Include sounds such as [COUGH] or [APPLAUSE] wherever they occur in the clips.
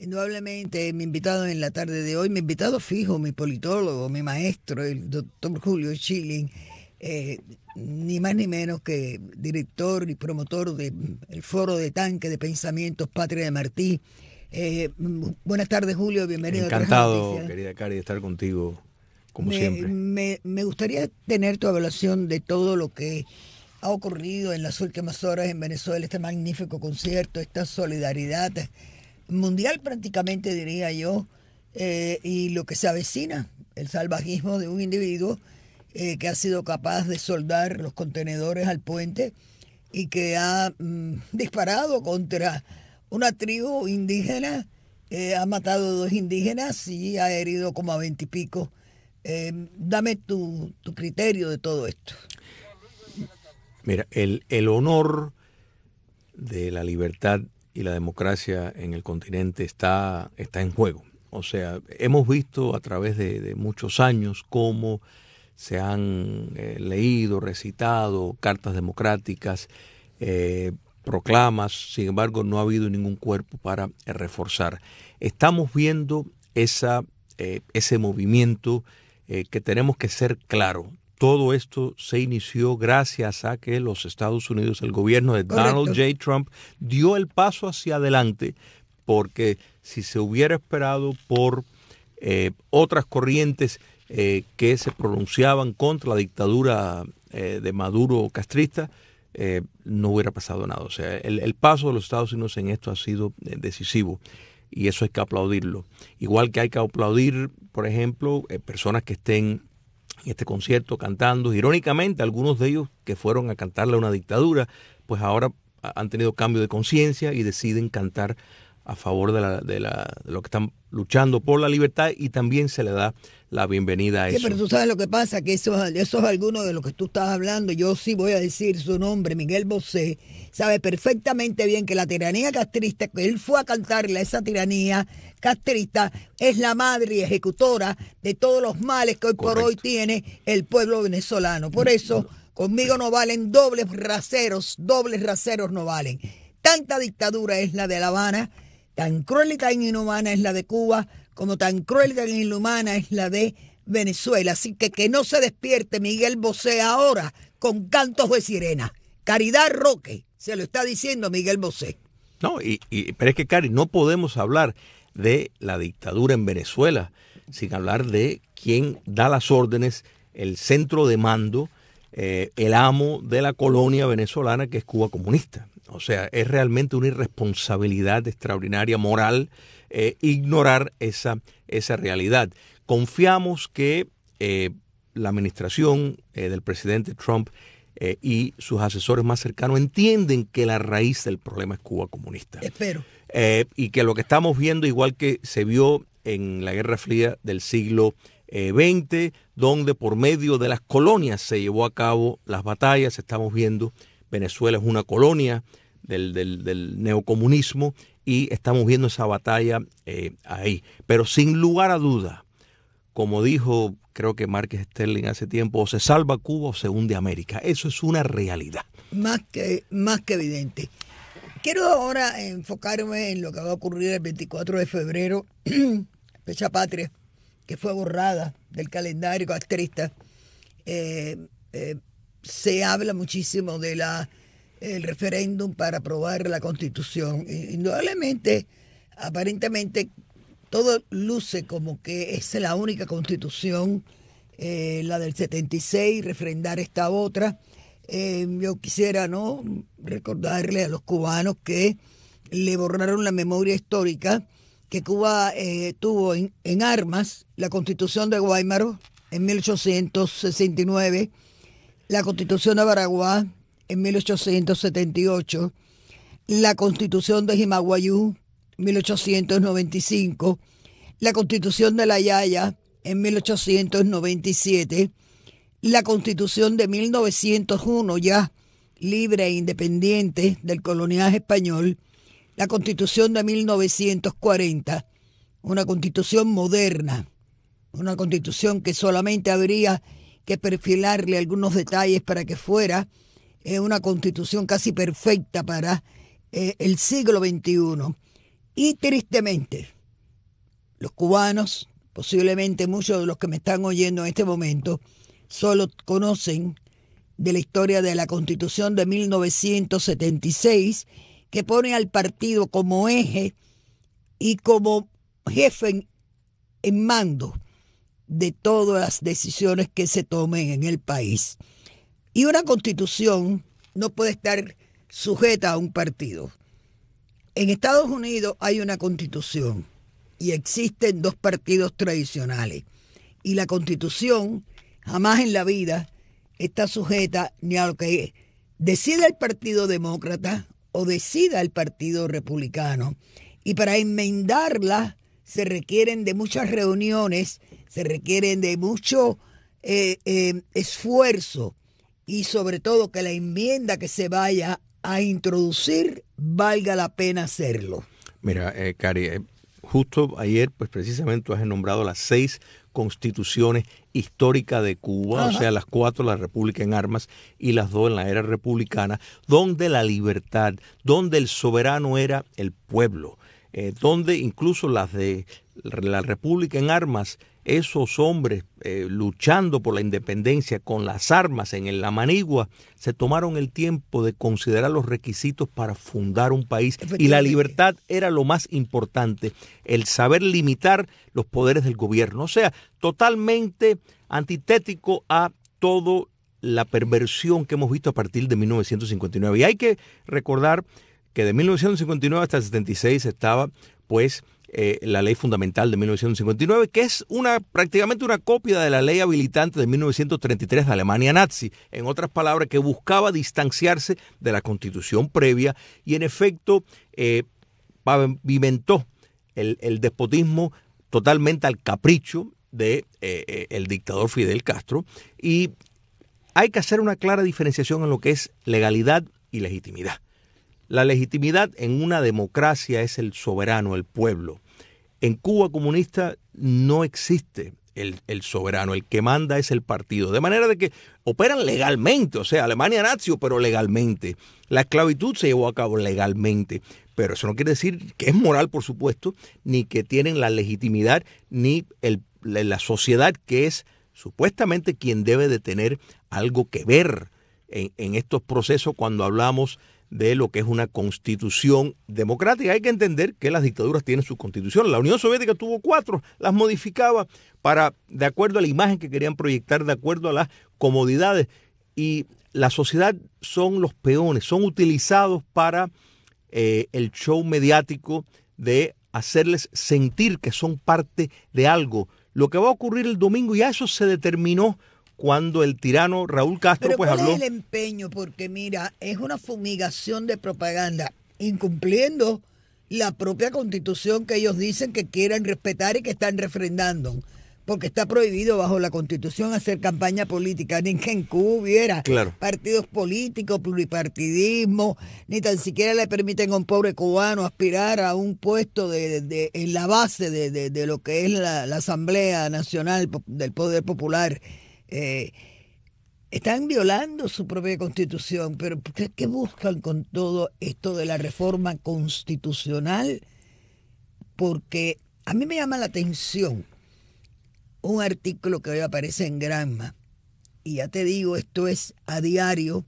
Indudablemente, mi invitado en la tarde de hoy, mi invitado fijo, mi politólogo, mi maestro, el doctor Julio Schilling, eh, ni más ni menos que director y promotor del Foro de Tanque de Pensamientos Patria de Martí. Eh, buenas tardes, Julio, bienvenido. Encantado, querida Cari, de estar contigo, como siempre. Me, me gustaría tener tu evaluación de todo lo que ha ocurrido en las últimas horas en Venezuela, este magnífico concierto, esta solidaridad mundial prácticamente, diría yo, eh, y lo que se avecina, el salvajismo de un individuo eh, que ha sido capaz de soldar los contenedores al puente y que ha mm, disparado contra una tribu indígena, eh, ha matado dos indígenas y ha herido como a pico dame tu, tu, criterio de todo esto. Mira, el, el honor de la libertad y la democracia en el continente está, está en juego. O sea, hemos visto a través de, muchos años cómo se han eh, leído, recitado cartas democráticas, eh, proclamas, sin embargo no ha habido ningún cuerpo para reforzar. Estamos viendo esa, eh, ese movimiento que tenemos que ser claro, todo esto se inició gracias a que los Estados Unidos, el gobierno de Donald J. Trump, dio el paso hacia adelante, porque si se hubiera esperado por eh, otras corrientes eh, que se pronunciaban contra la dictadura eh, de Maduro castrista, no hubiera pasado nada. O sea, el, el, paso de los Estados Unidos en esto ha sido decisivo y eso hay que aplaudirlo. Igual que hay que aplaudir, por ejemplo, personas que estén en este concierto cantando. Irónicamente, algunos de ellos que fueron a cantarle a una dictadura, pues ahora han tenido cambio de conciencia y deciden cantar a favor de, la, lo que están luchando por la libertad y también se le da la bienvenida a eso. pero tú sabes lo que pasa, que eso, es alguno de lo que tú estás hablando. Yo sí voy a decir su nombre, Miguel Bosé, sabe perfectamente bien que la tiranía castrista, que él fue a cantarle a esa tiranía castrista, es la madre y ejecutora de todos los males que hoy por hoy tiene el pueblo venezolano. Por mm, eso, conmigo no valen dobles raseros, dobles raseros no valen. Tanta dictadura es la de La Habana Tan cruel y tan inhumana es la de Cuba como tan cruel y tan inhumana es la de Venezuela. Así que que no se despierte Miguel Bosé ahora con cantos de sirena. Caridad Roque se lo está diciendo Miguel Bosé. No, y, pero es que, Cari, no podemos hablar de la dictadura en Venezuela sin hablar de quién da las órdenes, el centro de mando, eh, el amo de la colonia venezolana que es Cuba comunista. O sea, es realmente una irresponsabilidad extraordinaria moral eh, ignorar esa, esa, realidad. Confiamos que eh, la administración eh, del presidente Trump y sus asesores más cercanos entienden que la raíz del problema es Cuba comunista. Espero. y que lo que estamos viendo, igual que se vio en la Guerra Fría del siglo XX, donde por medio de las colonias se llevó a cabo las batallas, estamos viendo Venezuela es una colonia del, neocomunismo y estamos viendo esa batalla eh, ahí. Pero sin lugar a duda, como dijo creo que Márquez Sterling hace tiempo, o se salva Cuba o se hunde América. Eso es una realidad. Más que, más que evidente. Quiero ahora enfocarme en lo que va a ocurrir el 24 de febrero, [CLEARS THROAT] fecha patria, que fue borrada del calendario asterista. Eh, eh se habla muchísimo de el referéndum para aprobar la constitución. Indudablemente, aparentemente, todo luce como que es la única constitución, eh, la del 76, refrendar esta otra. Eh, yo quisiera no recordarle a los cubanos que le borraron la memoria histórica que Cuba eh, tuvo en, en armas la constitución de Guaymaro en 1869 la Constitución de Baraguá en 1878, la Constitución de Jimaguayú 1895, la Constitución de La Yaya en 1897, la Constitución de 1901 ya libre e independiente del colonial español, la Constitución de 1940, una constitución moderna, una constitución que solamente habría que perfilarle algunos detalles para que fuera una constitución casi perfecta para eh, el siglo XXI. Y tristemente, los cubanos, posiblemente muchos de los que me están oyendo en este momento, solo conocen de la historia de la constitución de 1976, que pone al partido como eje y como jefe en mando de todas las decisiones que se tomen en el país. Y una constitución no puede estar sujeta a un partido. En Estados Unidos hay una constitución y existen dos partidos tradicionales. Y la constitución jamás en la vida está sujeta ni a lo que decida el Partido Demócrata o decida el Partido Republicano. Y para enmendarla se requieren de muchas reuniones se requieren de mucho eh, eh, esfuerzo y sobre todo que la enmienda que se vaya a introducir valga la pena hacerlo. Mira, eh, Cari, justo ayer, pues precisamente tú has nombrado las seis constituciones históricas de Cuba, o sea, las cuatro, la República en armas y las dos en la era republicana, donde la libertad, donde el soberano era el pueblo, donde incluso las de la República en armas esos hombres eh, luchando por la independencia con las armas en la manigua, se tomaron el tiempo de considerar los requisitos para fundar un país pues y la libertad era lo más importante, el saber limitar los poderes del gobierno, o sea, totalmente antitético a toda la perversión que hemos visto a partir de 1959. Y hay que recordar que de 1959 hasta el 76 estaba pues eh, la ley fundamental de 1959, que es una, prácticamente una copia de la ley habilitante de 1933 de Alemania nazi, en otras palabras, que buscaba distanciarse de la constitución previa y en efecto eh, pavimentó el, despotismo totalmente al capricho de eh, el dictador Fidel Castro y hay que hacer una clara diferenciación en lo que es legalidad y legitimidad. La legitimidad en una democracia es el soberano, el pueblo. En Cuba comunista no existe el, soberano, el que manda es el partido. De manera de que operan legalmente, o sea, Alemania nazi pero legalmente. La esclavitud se llevó a cabo legalmente, pero eso no quiere decir que es moral, por supuesto, ni que tienen la legitimidad, ni la, sociedad que es supuestamente quien debe de tener algo que ver en, en estos procesos cuando hablamos de lo que es una constitución democrática. Hay que entender que las dictaduras tienen su constitución. La Unión Soviética tuvo cuatro, las modificaba para, de acuerdo a la imagen que querían proyectar, de acuerdo a las comodidades. Y la sociedad son los peones, son utilizados para eh, el show mediático de hacerles sentir que son parte de algo. Lo que va a ocurrir el domingo, ya eso se determinó cuando el tirano Raúl Castro pues habló. Es el empeño, porque mira, es una fumigación de propaganda, incumpliendo la propia constitución que ellos dicen que quieren respetar y que están refrendando. Porque está prohibido bajo la constitución hacer campaña política, ni que en Cuba hubiera partidos políticos, pluripartidismo, ni tan siquiera le permiten a un pobre cubano aspirar a un puesto de, en la base de, lo que es la Asamblea Nacional del Poder Popular eh, están violando su propia constitución, pero ¿qué, buscan con todo esto de la reforma constitucional? Porque a mí me llama la atención un artículo que hoy aparece en Granma, y ya te digo, esto es a diario,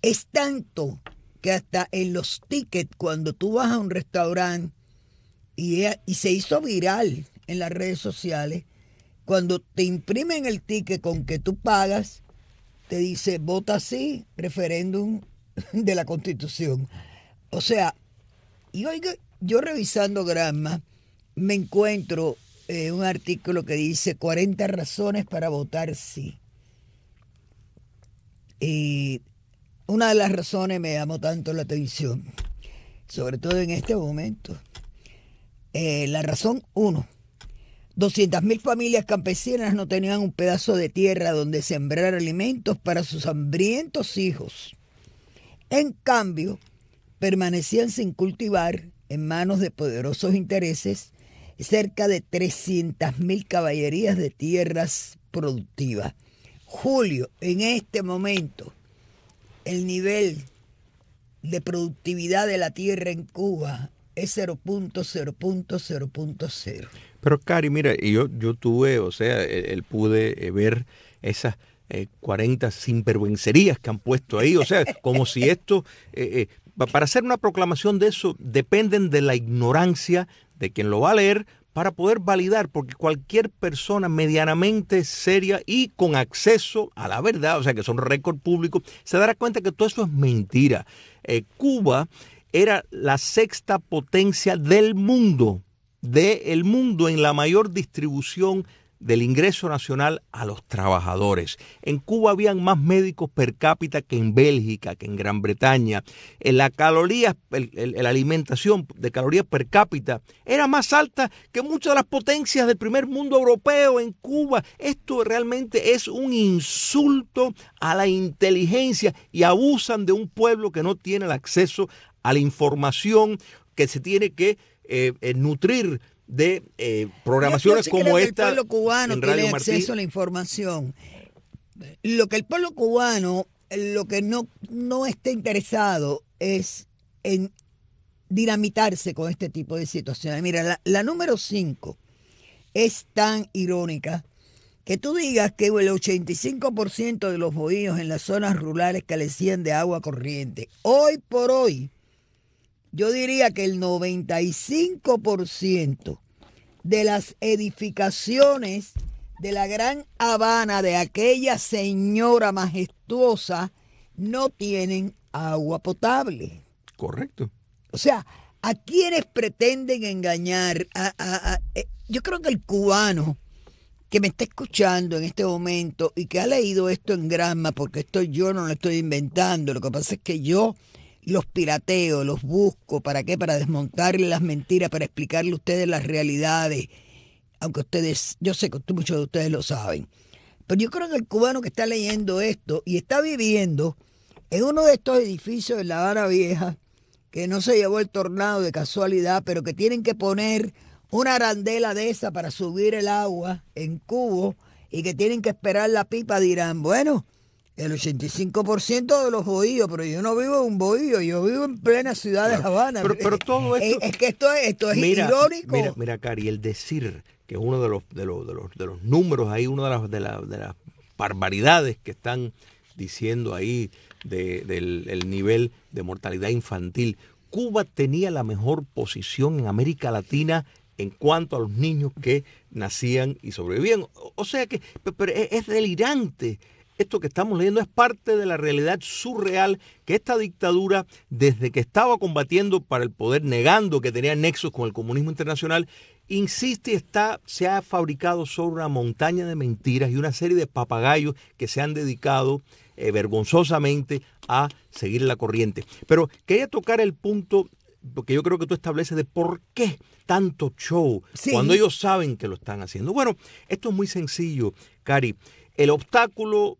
es tanto que hasta en los tickets, cuando tú vas a un restaurante, y se hizo viral en las redes sociales, cuando te imprimen el ticket con que tú pagas, te dice, vota sí, referéndum [LAUGHS] de la constitución. O sea, y yo revisando Grama me encuentro eh, un artículo que dice 40 razones para votar sí. Y una de las razones me llamó tanto la atención, sobre todo en este momento. Eh, la razón uno 200.000 familias campesinas no tenían un pedazo de tierra donde sembrar alimentos para sus hambrientos hijos. En cambio, permanecían sin cultivar, en manos de poderosos intereses, cerca de 300.000 caballerías de tierras productivas. Julio, en este momento, el nivel de productividad de la tierra en Cuba es 0.0.0.0. Pero Cari, mira, yo, yo tuve, o sea, e, él, pude eh, ver esas 40 eh, sinvergüencerías que han puesto ahí, o sea, como si esto, eh, para hacer una proclamación de eso, dependen de la ignorancia de quien lo va a leer para poder validar, porque cualquier persona medianamente seria y con acceso a la verdad, o sea, que son récord público, se dará cuenta que todo eso es mentira. Cuba era la sexta potencia del mundo del mundo en la mayor distribución del ingreso nacional a los trabajadores. En Cuba habían más médicos per cápita que en Bélgica, que en Gran Bretaña. En eh, la caloría, la alimentación de calorías per cápita era más alta que muchas de las potencias del primer mundo europeo en Cuba. Esto realmente es un insulto a la inteligencia y abusan de un pueblo que no tiene el acceso a la información que se tiene que eh, eh, nutrir de eh, programaciones como esta. el pueblo cubano tiene acceso a la información. Lo que el pueblo cubano, lo que no, no está interesado es en dinamitarse con este tipo de situaciones. Mira, la, la número 5 es tan irónica que tú digas que el 85% de los bohíos en las zonas rurales carecían de agua corriente. Hoy por hoy, yo diría que el 95% de las edificaciones de la Gran Habana, de aquella señora majestuosa, no tienen agua potable. Correcto. O sea, ¿a quienes pretenden engañar? A, eh, yo creo que el cubano que me está escuchando en este momento y que ha leído esto en grama, porque esto yo no lo estoy inventando, lo que pasa es que yo los pirateo, los busco. ¿Para qué? Para desmontarle las mentiras, para explicarle a ustedes las realidades. Aunque ustedes, yo sé que muchos de ustedes lo saben. Pero yo creo que el cubano que está leyendo esto y está viviendo en uno de estos edificios de La Habana Vieja, que no se llevó el tornado de casualidad, pero que tienen que poner una arandela de esa para subir el agua en cubo y que tienen que esperar la pipa, dirán, bueno, el 85% de los bohíos, pero yo no vivo en un bohío, yo vivo en plena ciudad de Habana. Pero, todo esto... Es, que esto es, esto es mira, irónico. Mira, Cari, el decir que uno de los, de los, de los, números ahí, una de las, de, barbaridades que están diciendo ahí del nivel de mortalidad infantil. Cuba tenía la mejor posición en América Latina en cuanto a los niños que nacían y sobrevivían. O sea que e, es delirante esto que estamos leyendo es parte de la realidad surreal que esta dictadura, desde que estaba combatiendo para el poder, negando que tenía nexos con el comunismo internacional, insiste y está, se ha fabricado sobre una montaña de mentiras y una serie de papagayos que se han dedicado eh, vergonzosamente a seguir la corriente. Pero quería tocar el punto que yo creo que tú estableces de por qué tanto show cuando ellos saben que lo están haciendo. Bueno, esto es muy sencillo, Cari. El obstáculo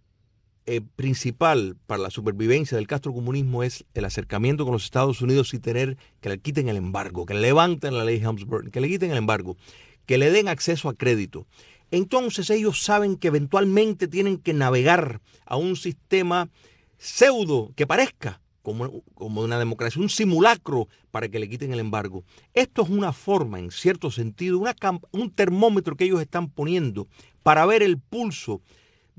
eh, principal para la supervivencia del comunismo es el acercamiento con los Estados Unidos y tener que le quiten el embargo, que le levanten la ley helms que le quiten el embargo, que le den acceso a crédito. Entonces ellos saben que eventualmente tienen que navegar a un sistema pseudo que parezca como, como una democracia, un simulacro para que le quiten el embargo. Esto es una forma, en cierto sentido, un termómetro que ellos están poniendo para ver el pulso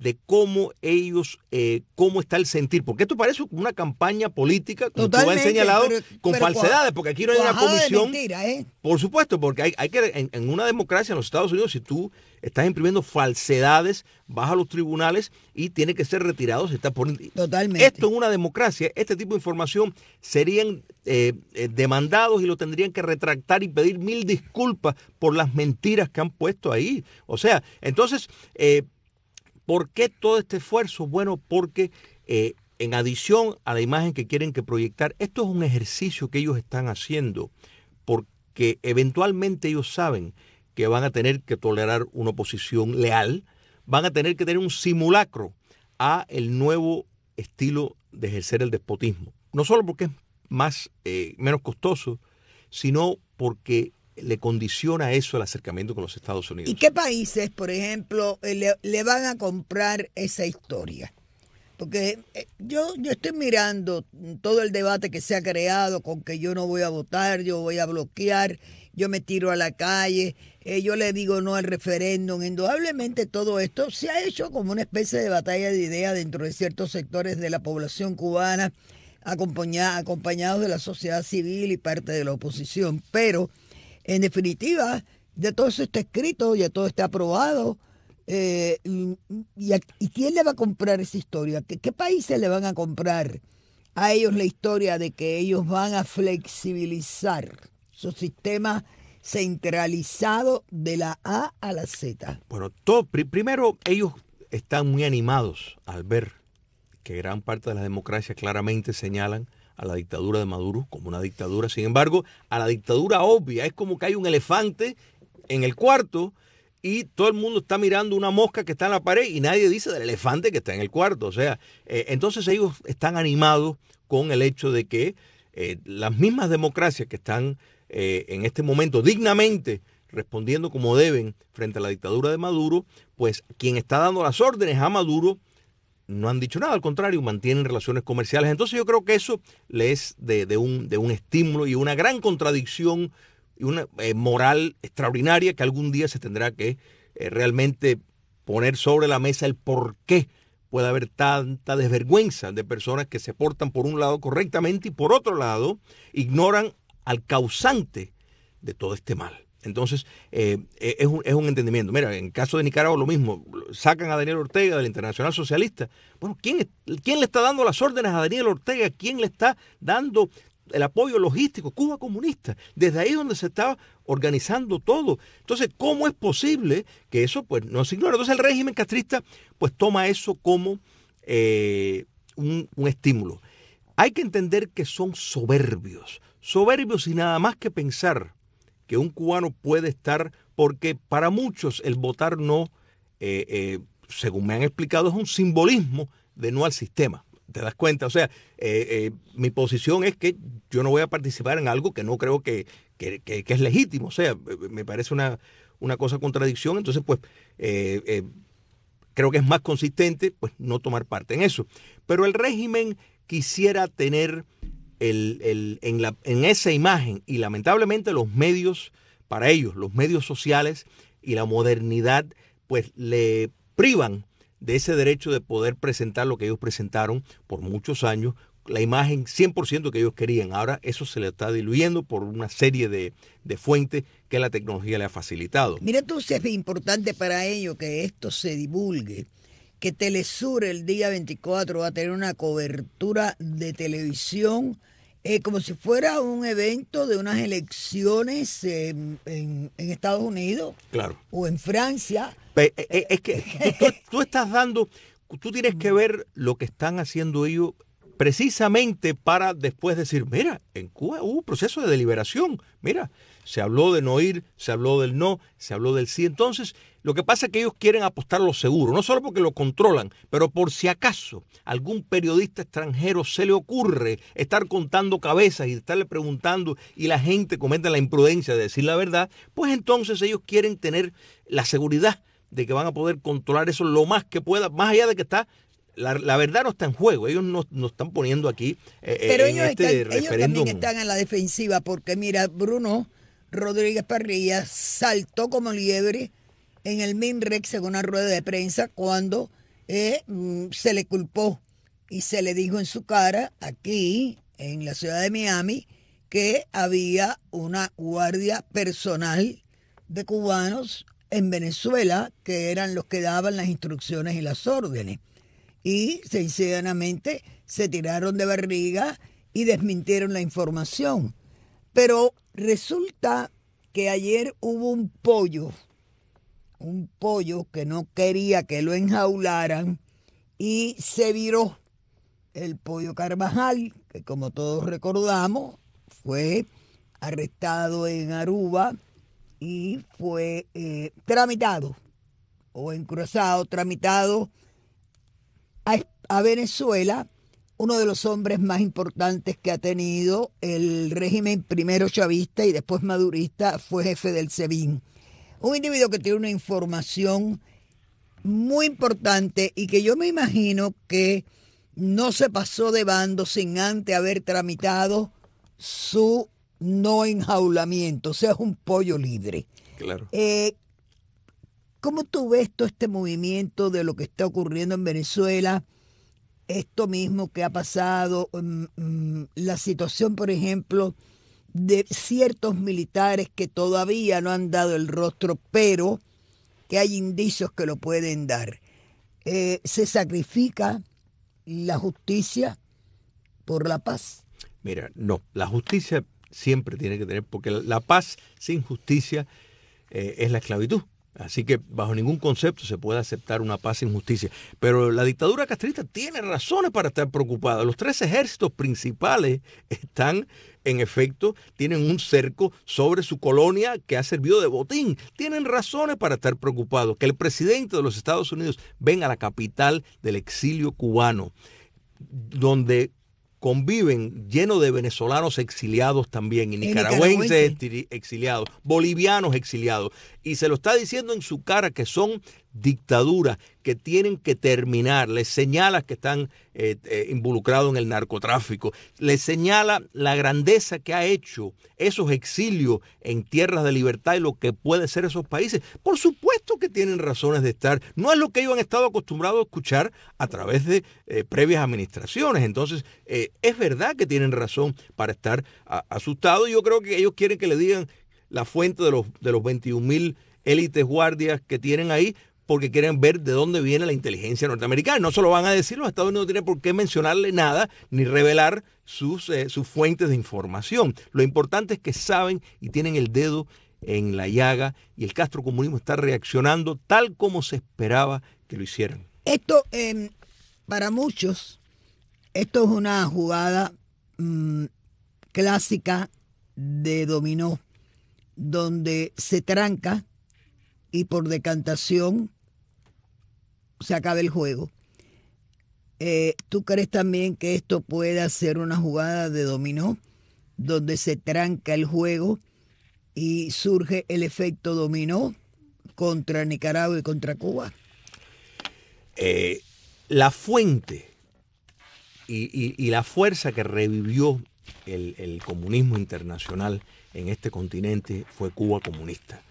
de cómo ellos, eh, cómo está el sentir. Porque esto parece una campaña política, como tú has señalado, con falsedades, porque aquí no hay una comisión. ¿eh? Por supuesto, porque hay, que, en, una democracia en los Estados Unidos, si tú estás imprimiendo falsedades, vas a los tribunales y tiene que ser retirado se está poniendo. Totalmente. Esto es una democracia, este tipo de información serían eh, demandados y lo tendrían que retractar y pedir mil disculpas por las mentiras que han puesto ahí. O sea, entonces ¿Por qué todo este esfuerzo? Bueno, porque eh, en adición a la imagen que quieren que proyectar, esto es un ejercicio que ellos están haciendo, porque eventualmente ellos saben que van a tener que tolerar una oposición leal, van a tener que tener un simulacro a el nuevo estilo de ejercer el despotismo. No solo porque es más, eh, menos costoso, sino porque le condiciona eso el acercamiento con los Estados Unidos. ¿Y qué países, por ejemplo, eh, le, van a comprar esa historia? Porque eh, yo, yo estoy mirando todo el debate que se ha creado con que yo no voy a votar, yo voy a bloquear, yo me tiro a la calle, eh, yo le digo no al referéndum. Indudablemente todo esto se ha hecho como una especie de batalla de ideas dentro de ciertos sectores de la población cubana, acompañados de la sociedad civil y parte de la oposición. Pero en definitiva, ya todo eso está escrito, ya todo está aprobado. Eh, y, quién le va a comprar esa historia? ¿Qué, ¿Qué, países le van a comprar a ellos la historia de que ellos van a flexibilizar su sistema centralizado de la A a la Z? Bueno, todo, primero ellos están muy animados al ver que gran parte de las democracias claramente señalan a la dictadura de Maduro como una dictadura. Sin embargo, a la dictadura obvia es como que hay un elefante en el cuarto y todo el mundo está mirando una mosca que está en la pared y nadie dice del elefante que está en el cuarto. O sea, eh, entonces ellos están animados con el hecho de que eh, las mismas democracias que están eh, en este momento dignamente respondiendo como deben frente a la dictadura de Maduro, pues quien está dando las órdenes a Maduro no han dicho nada, al contrario, mantienen relaciones comerciales. Entonces yo creo que eso le es de, un, de un, estímulo y una gran contradicción y una eh, moral extraordinaria que algún día se tendrá que eh, realmente poner sobre la mesa el por qué puede haber tanta desvergüenza de personas que se portan por un lado correctamente y por otro lado ignoran al causante de todo este mal. Entonces, eh, e, es, un, entendimiento. Mira, en el caso de Nicaragua lo mismo, sacan a Daniel Ortega del Internacional Socialista. Bueno, ¿quién, le está dando las órdenes a Daniel Ortega? ¿Quién le está dando el apoyo logístico? Cuba comunista. Desde ahí donde se estaba organizando todo. Entonces, ¿cómo es posible que eso pues, no se ignore? Entonces, el régimen castrista pues toma eso como eh, un, un estímulo. Hay que entender que son soberbios, soberbios y nada más que pensar que un cubano puede estar, porque para muchos el votar no, eh, eh, según me han explicado, es un simbolismo de no al sistema. ¿Te das cuenta? O sea, eh, mi posición es que yo no voy a participar en algo que no creo que, es legítimo. O sea, me parece una, una cosa contradicción. Entonces, pues, creo que es más consistente pues no tomar parte en eso. Pero el régimen quisiera tener el, en, la, en esa imagen y lamentablemente los medios, para ellos, los medios sociales y la modernidad, pues le privan de ese derecho de poder presentar lo que ellos presentaron por muchos años, la imagen 100% que ellos querían. Ahora eso se le está diluyendo por una serie de, de fuentes que la tecnología le ha facilitado. Mira tú si es importante para ellos que esto se divulgue que Telesur el día 24 va a tener una cobertura de televisión eh, como si fuera un evento de unas elecciones em, en, Estados Unidos o en Francia. Eh, eh, es que tú, estás dando, tú tienes que ver lo que están haciendo ellos precisamente para después decir, mira, en Cuba hubo un proceso de deliberación, mira, se habló de no ir, se habló del no, se habló del sí. Entonces, lo que pasa es que ellos quieren apostar lo seguro, no solo porque lo controlan, pero por si acaso algún periodista extranjero se le ocurre estar contando cabezas y estarle preguntando y la gente cometa la imprudencia de decir la verdad, pues entonces ellos quieren tener la seguridad de que van a poder controlar eso lo más que pueda, más allá de que está la, verdad no está en juego. Ellos nos, están poniendo aquí eh, eh, Pero en ellos este están, Ellos también están en la defensiva porque, mira, Bruno Rodríguez Parrilla saltó como liebre en el MINREX según una rueda de prensa cuando eh, mm, se le culpó y se le dijo en su cara aquí en la ciudad de Miami que había una guardia personal de cubanos en Venezuela que eran los que daban las instrucciones y las órdenes y sencillamente se tiraron de barriga y desmintieron la información. Pero resulta que ayer hubo un pollo, un pollo que no quería que lo enjaularan y se viró. El pollo Carvajal, que como todos recordamos, fue arrestado en Aruba y fue eh, tramitado o encruzado, tramitado a, Venezuela uno de los hombres más importantes que ha tenido el régimen primero chavista y después madurista fue jefe del SEBIN. Un individuo que tiene una información muy importante y que yo me imagino que no se pasó de bando sin antes haber tramitado su no enjaulamiento, o sea, es un pollo libre. Claro. Eh, ¿Cómo tú ves todo este movimiento de lo que está ocurriendo en Venezuela? Esto mismo que ha pasado, mm, mm, la situación, por ejemplo, de ciertos militares que todavía no han dado el rostro, pero que hay indicios que lo pueden dar. Eh, ¿Se sacrifica la justicia por la paz? Mira, no, la justicia siempre tiene que tener, porque la paz sin justicia eh, es la esclavitud. Así que bajo ningún concepto se puede aceptar una paz sin justicia. Pero la dictadura castrista tiene razones para estar preocupada. Los tres ejércitos principales están, en efecto, tienen un cerco sobre su colonia que ha servido de botín. Tienen razones para estar preocupados. Que el presidente de los Estados Unidos venga a la capital del exilio cubano, donde conviven lleno de venezolanos exiliados también, y nicaragüenses exiliados, bolivianos exiliados. Y se lo está diciendo en su cara que son dictaduras que tienen que terminar, les señala que están eh, eh, involucrados en el narcotráfico, les señala la grandeza que ha hecho esos exilios en tierras de libertad y lo que puede ser esos países. Por supuesto que tienen razones de estar, no es lo que ellos han estado acostumbrados a escuchar a través de eh, previas administraciones, entonces es verdad que tienen razón para estar asustados y yo creo que ellos quieren que le digan la fuente de los, de los 21 mil élites guardias que tienen ahí, porque quieren ver de dónde viene la inteligencia norteamericana. No se lo van a decir, los Estados Unidos no tienen por qué mencionarle nada ni revelar sus, eh, sus fuentes de información. Lo importante es que saben y tienen el dedo en la llaga y el Castro comunismo está reaccionando tal como se esperaba que lo hicieran. Esto, em, para muchos, esto es una jugada mm, clásica de dominó, donde se tranca y por decantación se acaba el juego. Eh, ¿Tú crees también que esto pueda ser una jugada de dominó donde se tranca el juego y surge el efecto dominó contra Nicaragua y contra Cuba? Eh, la fuente y, la fuerza que revivió el comunismo internacional en este continente fue Cuba comunista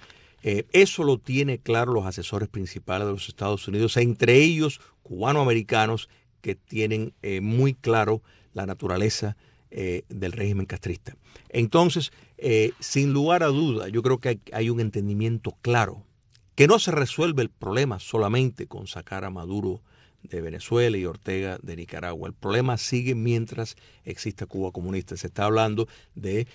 eh, eso lo tiene claro los asesores principales de los Estados Unidos, entre ellos cubanoamericanos que tienen eh, muy claro la naturaleza eh, del régimen castrista. Entonces, sin lugar a duda, yo creo que hay, un entendimiento claro que no se resuelve el problema solamente con sacar a Maduro de Venezuela y Ortega de Nicaragua. El problema sigue mientras exista Cuba comunista. Se está hablando de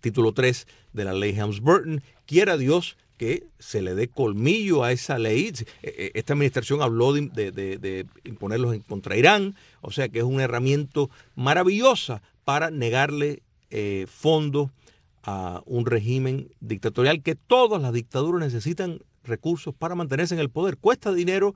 título 3 de la ley Helms-Burton. Quiera Dios que se le dé colmillo a esa ley. Eh, eh, esta administración habló de, imponerlos contra Irán, o sea que es una herramienta maravillosa para negarle eh, fondos a un régimen dictatorial que todas las dictaduras necesitan recursos para mantenerse en el poder. Cuesta dinero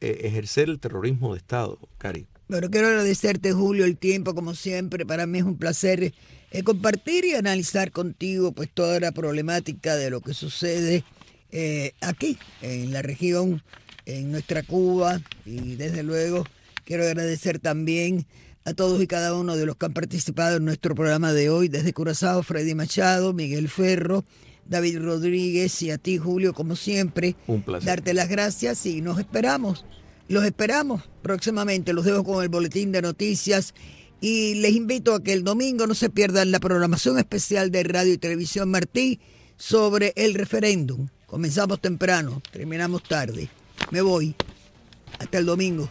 eh, ejercer el terrorismo de Estado, Cari. Bueno, quiero agradecerte, Julio, el tiempo, como siempre. Para mí es un placer eh, compartir y analizar contigo pues toda la problemática de lo que sucede eh, aquí, en la región, en nuestra Cuba. Y desde luego quiero agradecer también a todos y cada uno de los que han participado en nuestro programa de hoy, desde Curazao, Freddy Machado, Miguel Ferro, David Rodríguez, y a ti, Julio, como siempre. Un Darte las gracias y nos esperamos. Los esperamos próximamente. Los dejo con el boletín de noticias. Y les invito a que el domingo no se pierdan la programación especial de Radio y Televisión Martí sobre el referéndum. Comenzamos temprano, terminamos tarde. Me voy. Hasta el domingo.